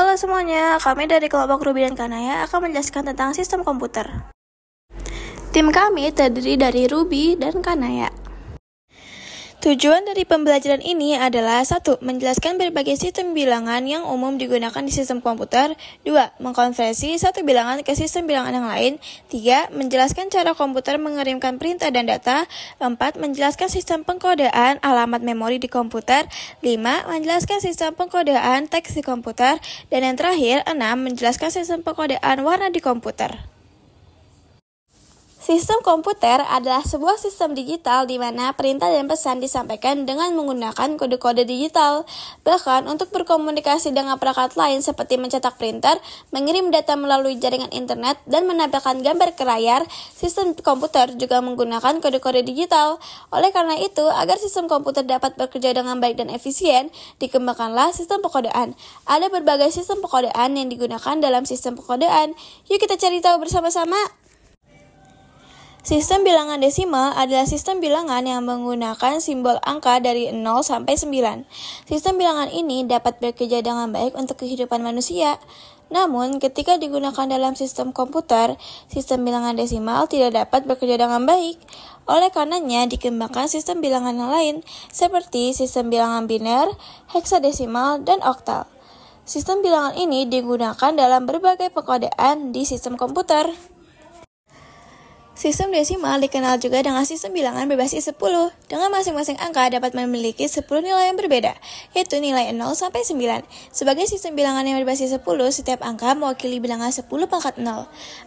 Halo semuanya, kami dari kelompok Ruby dan Kanaya akan menjelaskan tentang sistem komputer. Tim kami terdiri dari Ruby dan Kanaya. Tujuan dari pembelajaran ini adalah satu, Menjelaskan berbagai sistem bilangan yang umum digunakan di sistem komputer 2. Mengkonversi satu bilangan ke sistem bilangan yang lain 3. Menjelaskan cara komputer mengirimkan perintah dan data 4. Menjelaskan sistem pengkodean alamat memori di komputer 5. Menjelaskan sistem pengkodean teks di komputer Dan yang terakhir, 6. Menjelaskan sistem pengkodean warna di komputer Sistem komputer adalah sebuah sistem digital di mana perintah dan pesan disampaikan dengan menggunakan kode-kode digital. Bahkan untuk berkomunikasi dengan perangkat lain seperti mencetak printer, mengirim data melalui jaringan internet, dan menampilkan gambar ke layar, sistem komputer juga menggunakan kode-kode digital. Oleh karena itu, agar sistem komputer dapat bekerja dengan baik dan efisien, dikembangkanlah sistem pekodean. Ada berbagai sistem pekodean yang digunakan dalam sistem pekodean. Yuk kita cari tahu bersama-sama. Sistem bilangan desimal adalah sistem bilangan yang menggunakan simbol angka dari 0 sampai 9. Sistem bilangan ini dapat bekerja dengan baik untuk kehidupan manusia. Namun, ketika digunakan dalam sistem komputer, sistem bilangan desimal tidak dapat bekerja dengan baik. Oleh karenanya, dikembangkan sistem bilangan yang lain, seperti sistem bilangan biner, heksadesimal, dan oktal. Sistem bilangan ini digunakan dalam berbagai pekodean di sistem komputer. Sistem desimal dikenal juga dengan sistem bilangan berbasis 10, dengan masing-masing angka dapat memiliki 10 nilai yang berbeda, yaitu nilai 0 sampai 9. Sebagai sistem bilangan yang berbasis 10, setiap angka mewakili bilangan 10 pangkat 0.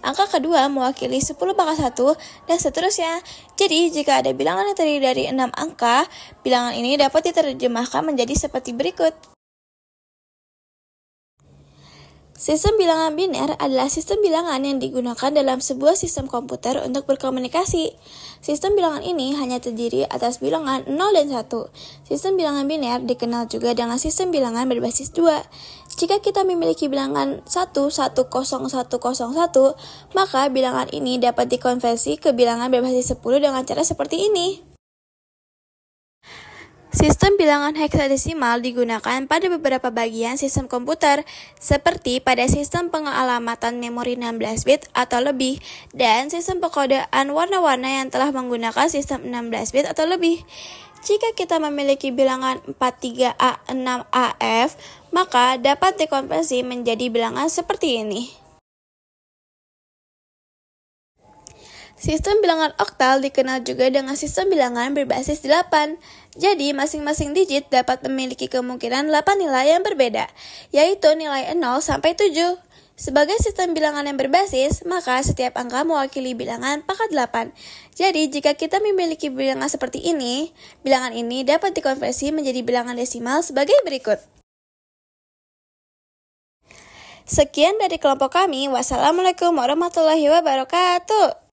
Angka kedua mewakili 10 pangkat 1, dan seterusnya. Jadi, jika ada bilangan yang terdiri dari 6 angka, bilangan ini dapat diterjemahkan menjadi seperti berikut. Sistem bilangan biner adalah sistem bilangan yang digunakan dalam sebuah sistem komputer untuk berkomunikasi. Sistem bilangan ini hanya terdiri atas bilangan 0 dan 1. Sistem bilangan biner dikenal juga dengan sistem bilangan berbasis 2. Jika kita memiliki bilangan 1, maka bilangan ini dapat dikonversi ke bilangan berbasis 10 dengan cara seperti ini. Sistem bilangan heksadesimal digunakan pada beberapa bagian sistem komputer, seperti pada sistem pengalamatan memori 16 bit atau lebih, dan sistem pekodean warna-warna yang telah menggunakan sistem 16 bit atau lebih. Jika kita memiliki bilangan 43A6AF, maka dapat dikonversi menjadi bilangan seperti ini. Sistem bilangan oktal dikenal juga dengan sistem bilangan berbasis 8. Jadi, masing-masing digit dapat memiliki kemungkinan 8 nilai yang berbeda, yaitu nilai 0 sampai 7. Sebagai sistem bilangan yang berbasis, maka setiap angka mewakili bilangan pangkat 8. Jadi, jika kita memiliki bilangan seperti ini, bilangan ini dapat dikonversi menjadi bilangan desimal sebagai berikut. Sekian dari kelompok kami. Wassalamualaikum warahmatullahi wabarakatuh.